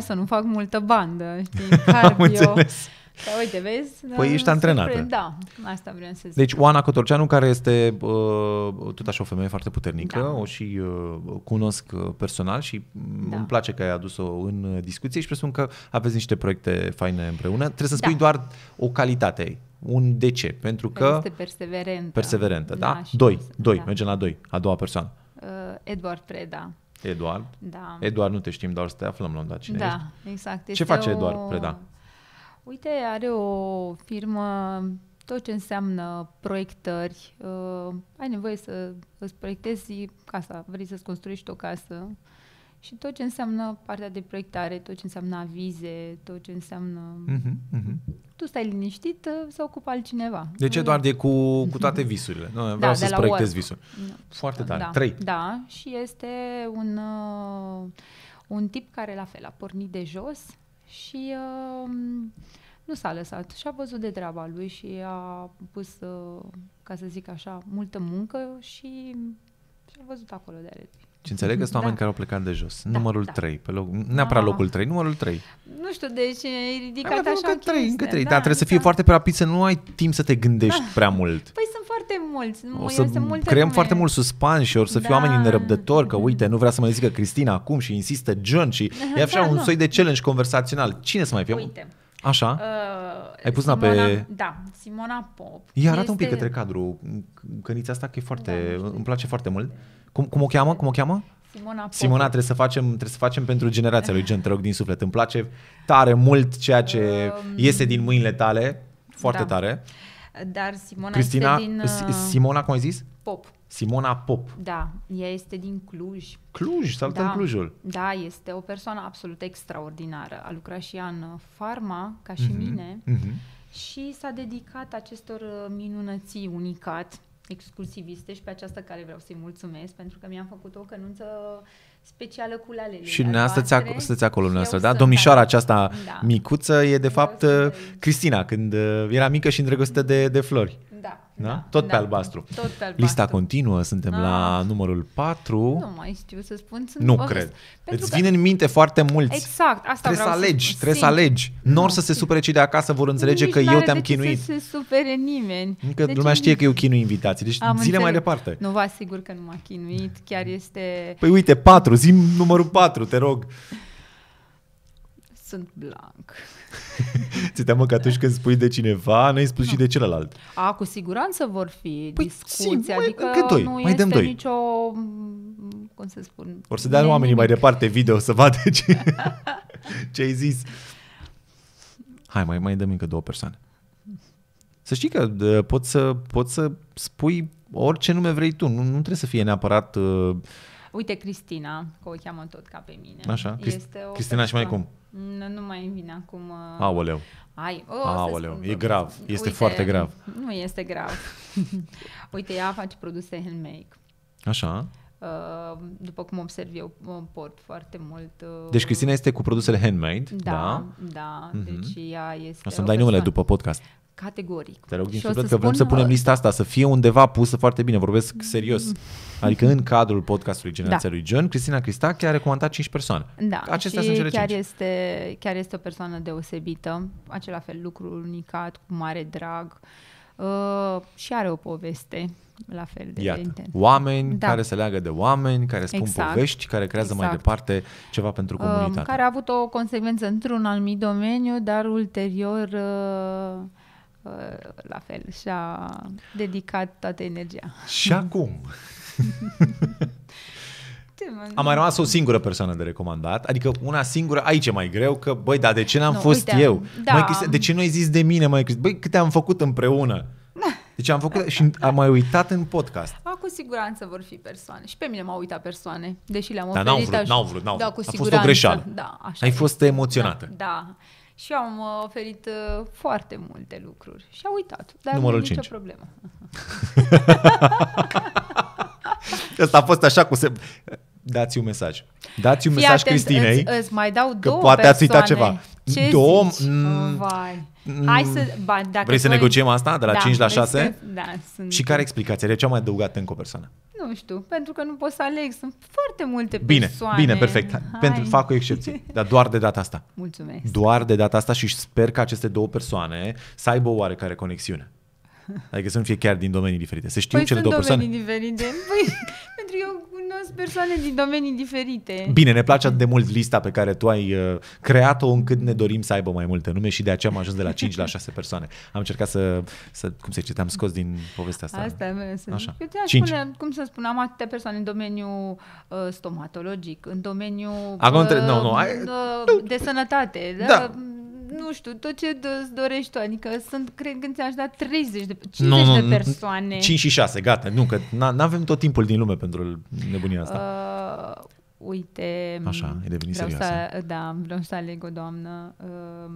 să nu fac multă bandă, știi, cardio. am uite, vezi? Păi ești antrenată. Da, asta vreau să zic. Deci Oana Cotorceanu, care este uh, tot așa o femeie foarte puternică, da. o și uh, cunosc uh, personal și da. îmi place că ai adus-o în discuție și presupun că aveți niște proiecte faine împreună. Trebuie să spui da. doar o calitate un de ce? Pentru că... Este perseverentă. Perseverentă, da? da? Doi, doi, da. mergem la doi, a doua persoană. Uh, Edward Preda. Eduard? Da. Eduard, nu te știm, doar să te aflăm la un dat cine Da, ești. exact. Este ce face o... Eduard Preda? Uite, are o firmă, tot ce înseamnă proiectări. Uh, ai nevoie să îți proiectezi casa, vrei să-ți construiești o casă. Uh, și tot ce înseamnă partea de proiectare, tot ce înseamnă avize, tot ce înseamnă... Uh-huh, uh-huh. Tu stai liniștit, se ocupă altcineva. De ce doar de cu, cu toate visurile? Nu, vreau da, să-ți proiectez visul. No. Foarte tare. Da. Trei. Da, și este un, uh, un tip care la fel a pornit de jos și uh, nu s-a lăsat și a văzut de treaba lui și a pus, uh, ca să zic așa, multă muncă și a văzut acolo de ale și înțeleg că sunt da. oameni care au plecat de jos. Da, numărul da. 3, pe loc, neapărat ah. locul 3, numărul 3. Nu știu, deci e ridicat Ai, așa încă 3, încă 3, da, da trebuie da. să fie foarte rapid, să nu ai timp să te gândești da. prea mult. Păi sunt foarte mulți. O să multe creăm lume. foarte mult suspans și or să fie da. oameni nerăbdători, că uite, nu vrea să mai zică Cristina acum și insistă John și e așa da, un nu. soi de challenge conversațional. Cine să mai fie? Uite. Așa? Uh, Ai pus Simona, pe... Da, Simona Pop. Ia arată este... un pic către cadru cănița asta, că e foarte... Da, îmi place foarte mult. De... Cum, cum o cheamă? Cum o cheamă? Simona, Simona trebuie, să facem, trebuie să facem pentru generația lui Gen, te rog din suflet. Îmi place tare mult ceea ce um, iese din mâinile tale. Foarte da. tare. Dar Simona Cristina, este din... Uh, Simona, cum ai zis? Pop. Simona Pop. Da, ea este din Cluj. Cluj, salutăm da, Clujul. Da, este o persoană absolut extraordinară. A lucrat și ea în uh, farma, ca și mm-hmm. mine, mm-hmm. și s-a dedicat acestor uh, minunății unicat exclusiviste și pe aceasta care vreau să-i mulțumesc pentru că mi-am făcut o cănunță specială cu lalele. Și dumneavoastră sunteți ac- acolo, dumneavoastră, da? Domnișoara aceasta da. micuță e de fapt uh, Cristina, când uh, era mică și îndrăgostită de, de flori. Da? da? Tot da. pe albastru. Tot pe albastru. Lista continuă, suntem da. la numărul 4. Nu mai știu să spun. Sunt nu bă, cred. Îți că... vin în minte foarte mulți. Exact, asta trebuie vreau să alegi, să... Trebuie să alegi, Nu, or să se supere cei de acasă, vor înțelege Nici că eu te-am chinuit. Nu să se supere nimeni. Încă deci, lumea știe că eu chinui invitații, deci zile înțeleg. mai departe. Nu vă asigur că nu m-a chinuit, chiar este... Păi uite, 4, zi numărul 4, te rog. Sunt blanc. Ți teamă că atunci când spui de cineva, noi spus nu. și de celălalt. A, cu siguranță vor fi păi, discuții, mai, adică doi, nu mai este dăm doi. nicio... Cum să spun? Or să dea nimic. oamenii mai departe video să vadă ce, ce ai zis. Hai, mai, mai dăm încă două persoane. Să știi că poți să, poți să spui orice nume vrei tu, nu, nu trebuie să fie neapărat... Uh... Uite, Cristina, că o cheamă tot ca pe mine. Așa, Crist- este o Cristina persoană. și mai cum? Nu, nu mai vine acum. Uh... Aoleu. Ai, o, oh, Aoleu, spun, e grav, este uite, foarte grav. Nu este grav. uite, ea face produse handmade. Așa. Uh, după cum observ eu, uh, port foarte mult. Uh... Deci Cristina este cu produsele handmade, da? Da, da. Uh-huh. Deci ea este... O să-mi dai numele după podcast categoric. Te rog din suflet că spun... vrem să punem uh, lista asta, să fie undeva pusă foarte bine, vorbesc mm. serios. Adică în cadrul podcastului Generația da. lui John, Cristina Cristache a recomandat 5 persoane. Da, Acestea și sunt cele chiar 5. Este, chiar este o persoană deosebită, acela fel lucru unicat, cu mare drag uh, și are o poveste la fel de Iată, intens. Oameni da. care se leagă de oameni, care spun exact. povești, care creează exact. mai departe ceva pentru um, comunitate. Uh, care a avut o consecvență într-un anumit domeniu, dar ulterior... Uh, Uh, la fel, și-a dedicat toată energia. Și acum? Am mai rămas o singură persoană de recomandat, adică una singură, aici e mai greu, că băi, dar de ce n-am nu, fost uite, eu? Da. Mai, de ce nu ai zis de mine, mai Cristian? Băi, câte am făcut împreună? Deci am făcut și am mai uitat în podcast. A, ah, cu siguranță vor fi persoane. Și pe mine m-au uitat persoane, deși le-am oferit. Dar n-au vrut, n-au da, vrut, n-au vrut. Da, cu A fost o greșeală. Da, așa Ai fost emoționată. Da, da și eu am uh, oferit uh, foarte multe lucruri și a uitat. Dar Numărul nu e nicio problemă. Asta a fost așa cu se... Dați un mesaj. Dați un Fii mesaj atent, Cristinei îți, îți mai dau că poate persoane. ați uitat ceva. Ce Două, zici? Mm. Oh, mm. Hai să... Ba, dacă Vrei să negociem asta de la da, 5 la 6? Să... Da, sunt... Și care explicație? De ce am mai adăugat încă o persoană? Nu știu, pentru că nu pot să aleg. Sunt foarte multe bine, persoane. Bine, perfect. Hai. Pentru, fac o excepție, dar doar de data asta. Mulțumesc. Doar de data asta și sper că aceste două persoane să aibă o oarecare conexiune. Adică să nu fie chiar din domenii diferite. Să știu păi cele două persoane. Păi sunt domenii diferite. Păi, pentru eu cunosc persoane din domenii diferite. Bine, ne place atât de mult lista pe care tu ai uh, creat-o încât ne dorim să aibă mai multe nume și de aceea am ajuns de la 5 la 6 persoane. Am încercat să, să cum se zice, am scos din povestea asta. Asta vreau să cum să spun, am atâtea persoane în domeniul uh, stomatologic, în domeniul Acum uh, no, no, ai... uh, de sănătate, da. da nu știu, tot ce îți dorești tu, adică sunt, cred că ți-aș da 30 de, 50 no, no, de persoane. 5 și 6, gata, nu, că nu avem tot timpul din lume pentru nebunia asta. Uh, uite, Așa, e devenit vreau serioasă. Să, uh, da, vreau să aleg o doamnă uh,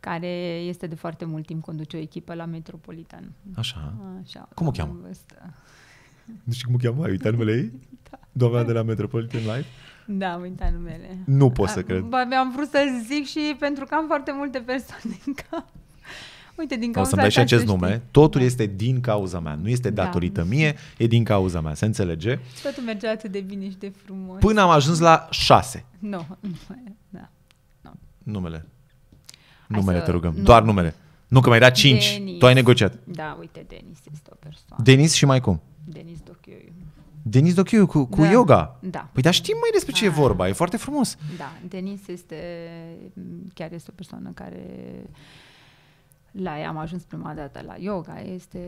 care este de foarte mult timp conduce o echipă la Metropolitan. Așa. Așa cum o cheamă? Nu știu cum o cheamă, ai uitat numele ei? Da. Doamna de la Metropolitan Life? Da, am uitat numele. Nu pot să cred. Ba, mi-am vrut să zic și pentru că am foarte multe persoane în cap. Uite, din cauza o să-mi dai și acest știi. nume. Totul da. este din cauza mea. Nu este da. datorită da. mie, e din cauza mea. Se înțelege? Totul merge atât de bine și de frumos. Până am ajuns la șase. Nu, no, da. numele. Da. No. Numele. Hai numele, să... te rugăm. Nu. Doar numele. Nu, că mai da dat cinci. Denis. Tu ai negociat. Da, uite, Denis este o persoană. Denis și mai cum? Denis Dochioiu. Denis Dochiu cu, cu da. yoga. Da. Păi dar știm mai despre ce A, e ah. vorba, e foarte frumos. Da, Denis este, chiar este o persoană care la ea am ajuns prima dată la yoga, este...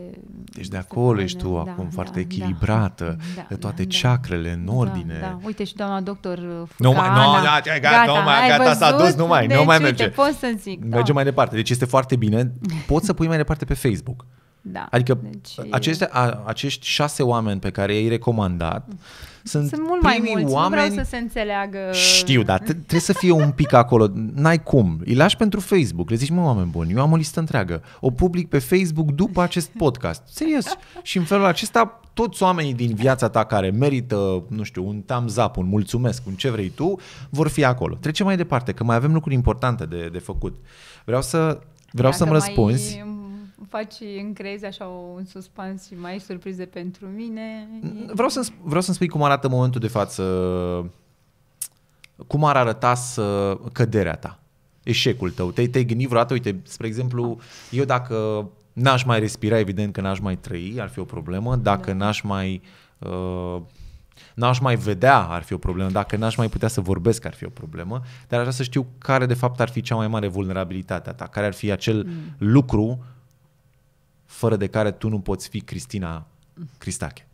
Deci de acolo ești tu da, acum da, foarte da, echilibrată, da, de da, toate da, ceacrele în da, ordine. Da, da. Uite și doamna doctor Nu mai, nu da, gata, gata, nu mai, gata, s-a dus, nu mai, deci, nu mai merge. Uite, pot să zic. Merge da. mai departe, deci este foarte bine. Poți să pui mai departe pe Facebook. Da. Adică deci... aceste, a, acești șase oameni pe care i-ai recomandat mm. sunt, sunt mult mai mulți, oameni... nu vreau să se înțeleagă... Știu, dar tre- trebuie să fie un pic acolo, n-ai cum. Îi lași pentru Facebook, le zici, mă, oameni buni, eu am o listă întreagă, o public pe Facebook după acest podcast. Serios. Și în felul acesta toți oamenii din viața ta care merită, nu știu, un thumbs up, un mulțumesc, un ce vrei tu, vor fi acolo. Trecem mai departe, că mai avem lucruri importante de, de făcut. Vreau să Vreau Dacă să-mi răspunzi. Mai faci, crezi așa un suspans și mai surprize pentru mine. Vreau să-mi, vreau să spui cum arată momentul de față, cum ar arăta să, căderea ta, eșecul tău. Te-ai, te gândit vreodată, uite, spre exemplu, eu dacă n-aș mai respira, evident că n-aș mai trăi, ar fi o problemă, dacă da. n-aș mai... Uh, n-aș mai vedea ar fi o problemă, dacă n-aș mai putea să vorbesc ar fi o problemă, dar aș vrea să știu care de fapt ar fi cea mai mare vulnerabilitate a ta, care ar fi acel mm. lucru fără de care tu nu poți fi Cristina Cristache.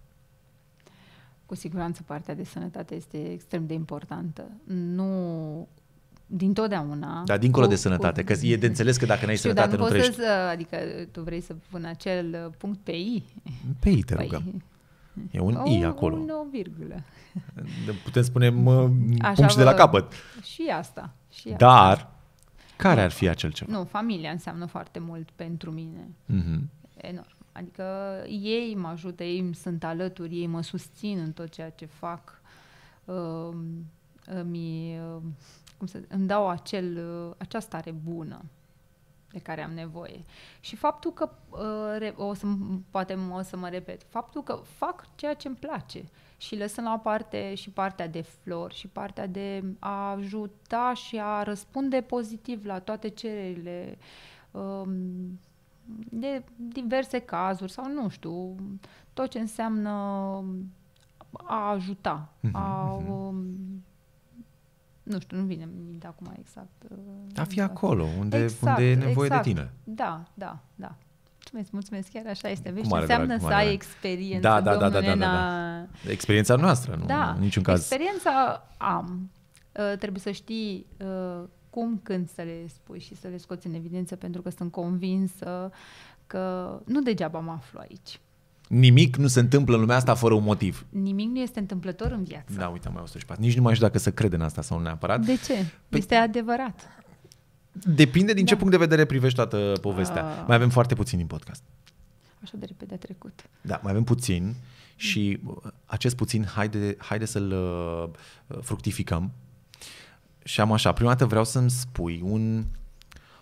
Cu siguranță partea de sănătate este extrem de importantă. Nu din totdeauna. Dar dincolo cu, de sănătate, cu... că e de înțeles că dacă n-ai știu, sănătate nu trăiești. Să, adică tu vrei să pun acel uh, punct pe I? Pe I te păi. rugăm. E un o, I acolo. Un o virgulă. Putem spune punct și de la capăt. Și asta. Și asta. Dar, care ar fi acel ceva? Nu, familia înseamnă foarte mult pentru mine. Uh-huh enorm. Adică ei mă ajută, ei îmi sunt alături, ei mă susțin în tot ceea ce fac. Ehm, îmi, ehm, cum să, îmi dau acel, acea stare bună de care am nevoie. Și faptul că, ă, o să, poate o să mă repet, faptul că fac ceea ce îmi place și lăsând la o parte și partea de flori și partea de a ajuta și a răspunde pozitiv la toate cererile ă, de diverse cazuri sau nu știu, tot ce înseamnă a ajuta, mm-hmm, a mhm. Um, nu știu, nu vine în minte acum exact. Uh, a fi acolo, unde, exact, unde e nevoie exact. de tine. Da, da, da. Mulțumesc, mulțumesc, chiar așa este. Vezi ce înseamnă drag, să ai experiență, da, da, da, da, da, da, da. Experiența noastră, nu, da. în niciun caz. Experiența am. Uh, trebuie să știi uh, cum, când să le spui și să le scoți în evidență, pentru că sunt convinsă că nu degeaba mă aflu aici. Nimic nu se întâmplă în lumea asta fără un motiv. Nimic nu este întâmplător în viață. Da, uite, mai 104. Nici nu mai știu dacă să cred în asta sau nu neapărat. De ce? Pe... Păi este adevărat. Depinde din da. ce punct de vedere privești toată povestea. Uh... Mai avem foarte puțin din podcast. Așa de repede a trecut. Da, mai avem puțin și uh, acest puțin haide, haide să-l uh, fructificăm și am așa, prima dată vreau să-mi spui un,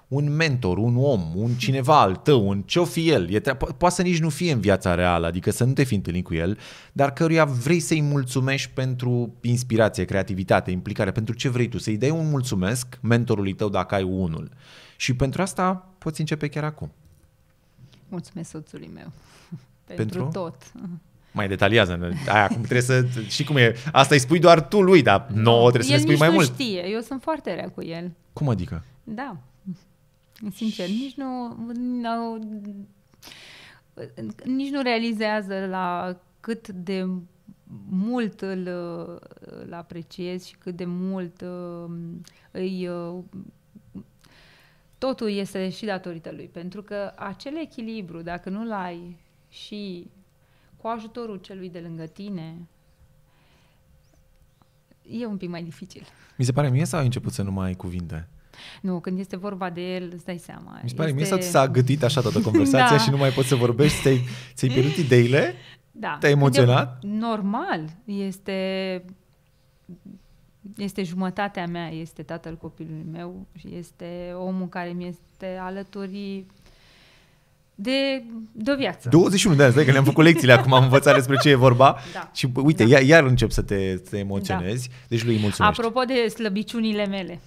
un mentor, un om, un cineva al tău, un ce-o fi el, e tre- po- poate să nici nu fie în viața reală, adică să nu te fi întâlnit cu el, dar căruia vrei să-i mulțumești pentru inspirație, creativitate, implicare, pentru ce vrei tu, să-i dai un mulțumesc mentorului tău dacă ai unul. Și pentru asta poți începe chiar acum. Mulțumesc soțului meu pentru, pentru tot mai detaliază. Aia cum trebuie să... Și cum e... Asta îi spui doar tu lui, dar da. nouă trebuie el să spui mai mult. El știe. Eu sunt foarte rea cu el. Cum adică? Da. Sincer, nici nu... nu nici nu realizează la cât de mult îl, îl apreciez și cât de mult um, îi... Uh, totul este și datorită lui, pentru că acel echilibru, dacă nu-l ai și cu ajutorul celui de lângă tine, e un pic mai dificil. Mi se pare mie sau ai început să nu mai ai cuvinte? Nu, când este vorba de el, îți dai seama. Mi se pare este... mie sau s-a gâtit așa toată conversația da. și nu mai poți să vorbești, ți-ai, ți-ai pierdut ideile? Da. Te-ai emoționat? De, normal. Este, este jumătatea mea, este tatăl copilului meu și este omul care mi este alături de, de viață. 21 de ani, stai că le-am făcut lecțiile acum, am învățat despre ce e vorba da. și uite, da. iar, încep să te, te emoționezi, da. deci lui îi mulțumesc. Apropo de slăbiciunile mele.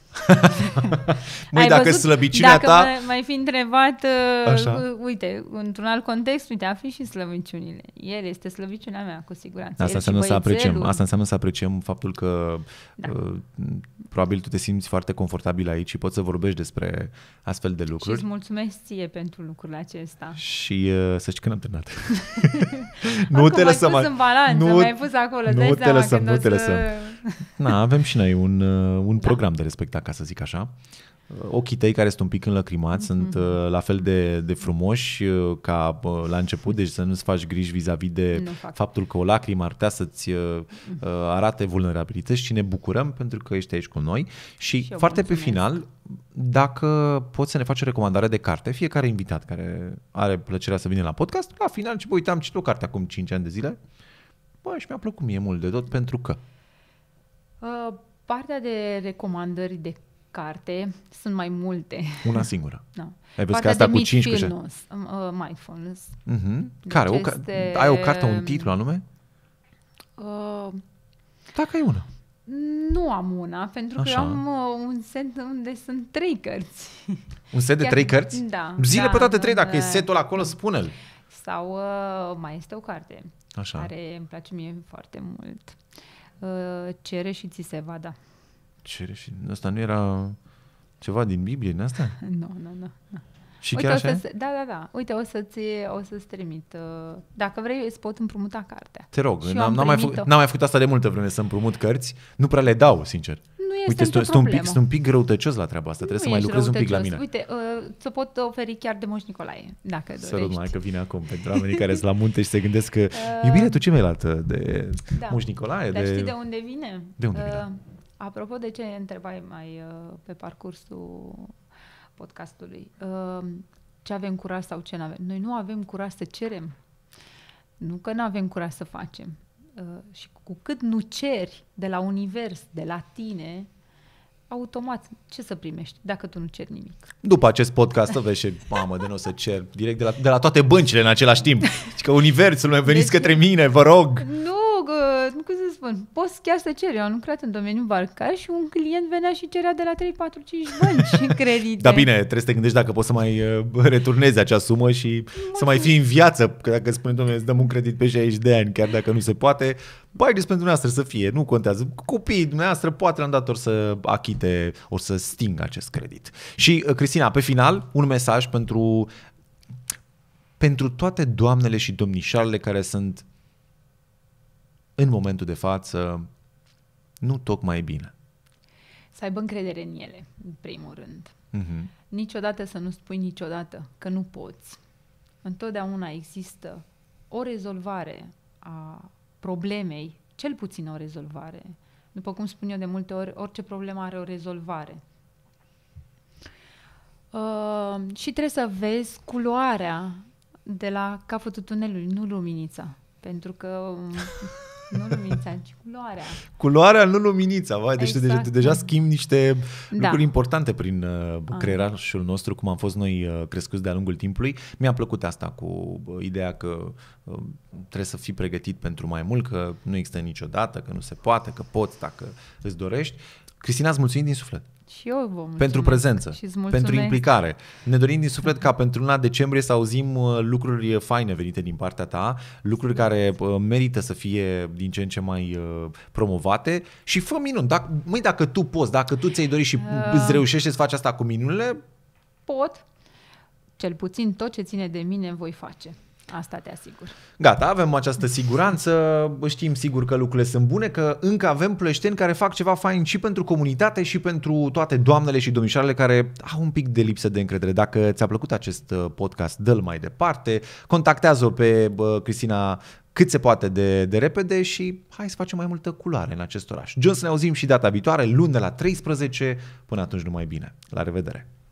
Măi, dacă văzut, slăbiciunea dacă ta... Dacă mai fi întrebat, uh, Așa. uite, într-un alt context, uite, a fi și slăbiciunile. El este slăbiciunea mea, cu siguranță. Asta înseamnă să apreciem. Asta înseamnă să apreciem faptul că da. uh, probabil tu te simți foarte confortabil aici și poți să vorbești despre astfel de lucruri. Și îți mulțumesc ție pentru lucrurile acestea asta. Și uh, să știi că n-am terminat. nu Acum te lăsăm. Mai pus în balanță, nu, mai pus acolo. Nu te lăsăm, nu te să... Na, avem și noi un, uh, un da. program da. de respectat, ca să zic așa. Uh, ochii tăi care sunt un pic înlăcrimați mm-hmm. sunt mhm. uh, la fel de, de frumoși uh, ca uh, la început, deci să nu-ți faci griji vis-a-vis de fac. faptul că o lacrimă ar putea să-ți uh, mhm. uh, arate vulnerabilități și ne bucurăm pentru că ești aici cu noi. Și, și foarte pe final, dacă poți să ne faci o recomandare de carte, fiecare invitat care are plăcerea să vină la podcast, la final, ce uite, am citit o carte acum 5 ani de zile, bă, și mi-a plăcut mie mult de tot pentru că... Uh, partea de recomandări de carte, sunt mai multe. Una singură. Da. Ai văzut că asta cu 15? Filmnus, uh, mindfulness. Mm-hmm. Deci Care? Deci o ca- este... Ai o carte, un titlu anume? Uh, Dacă ai una. Nu am una, pentru Așa. că am uh, un set unde sunt trei cărți. Un set de Chiar, trei cărți? Da. Zile da, pe toate trei, da. dacă da. e setul acolo, spune-l. Sau uh, mai este o carte Așa. care îmi place mie foarte mult. Uh, cere și ți se va da. Ce și asta nu era ceva din Biblie din asta? Nu, nu, nu. Și Uite, chiar așa? Să, da, da, da. Uite, o să-ți, o să-ți trimit. Uh, dacă vrei, îți pot împrumuta cartea. Te rog, n-am, n-am, mai făcut, n-am mai făcut asta de multă vreme, să împrumut cărți. Nu prea le dau, sincer. Nu este Uite, sunt, un pic, sunt un pic răutăcios la treaba asta, nu trebuie să mai lucrez un pic la mine. Uite, uh, ți-o pot oferi chiar de Moș Nicolae, dacă dorești. Să mai că vine acum pentru oamenii care sunt la munte și se gândesc că, uh, iubire, tu ce mai uh, de da. Moș Nicolae? Dar de... știi de unde vine? De unde vine? Uh, Apropo de ce întrebai mai uh, pe parcursul podcastului, uh, ce avem curaj sau ce nu avem? Noi nu avem curaj să cerem. Nu că nu avem curaj să facem. Uh, și cu cât nu ceri de la univers, de la tine, automat ce să primești dacă tu nu ceri nimic. După acest podcast, vezi și mamă de nu o să cer direct de la, de la toate băncile în același timp. Că universul meu, veniți deci, către mine, vă rog. Nu, Uh, cum să spun, poți chiar să ceri. Eu am lucrat în domeniul barca și un client venea și cerea de la 3, 4, 5 și credite. Da bine, trebuie să te gândești dacă poți să mai uh, returnezi acea sumă și Mulțumesc. să mai fii în viață. Că dacă spune, domnule, îți dăm un credit pe 60 de ani, chiar dacă nu se poate, bai despre dumneavoastră să fie, nu contează. Copiii dumneavoastră poate la un dat să achite, o să stingă acest credit. Și, uh, Cristina, pe final, un mesaj pentru pentru toate doamnele și domnișoarele care sunt în momentul de față, nu tocmai bine. Să aibă încredere în ele, în primul rând. Uh-huh. Niciodată să nu spui niciodată că nu poți. Întotdeauna există o rezolvare a problemei, cel puțin o rezolvare. După cum spun eu de multe ori, orice problemă are o rezolvare. Uh, și trebuie să vezi culoarea de la capătul tunelului, nu luminița. Pentru că um, nu luminița, ci culoarea. Culoarea, nu luminița. Vai, deci exact. deja, deja schimb niște da. lucruri importante prin uh, creierașul nostru, cum am fost noi uh, crescuți de-a lungul timpului. Mi-a plăcut asta cu uh, ideea că trebuie să fii pregătit pentru mai mult, că nu există niciodată, că nu se poate, că poți dacă îți dorești. Cristina, îți mulțumim din suflet. Și eu vă mulțumesc. Pentru prezență, și pentru implicare. Ne dorim din suflet ca pentru luna decembrie să auzim uh, lucruri uh, faine venite din partea ta, lucruri care uh, merită să fie din ce în ce mai promovate și fă minun, Dacă, măi, dacă tu poți, dacă tu ți-ai dorit și uh, îți reușești să faci asta cu minunile... Pot. Cel puțin tot ce ține de mine voi face. Asta te asigur. Gata, avem această siguranță, știm sigur că lucrurile sunt bune, că încă avem pleșteni care fac ceva fain și pentru comunitate și pentru toate doamnele și domnișoarele care au un pic de lipsă de încredere. Dacă ți-a plăcut acest uh, podcast, dă-l mai departe, contactează-o pe Cristina cât se poate de, de repede și hai să facem mai multă culoare în acest oraș. John, să ne auzim și data viitoare, luni de la 13, până atunci numai bine. La revedere!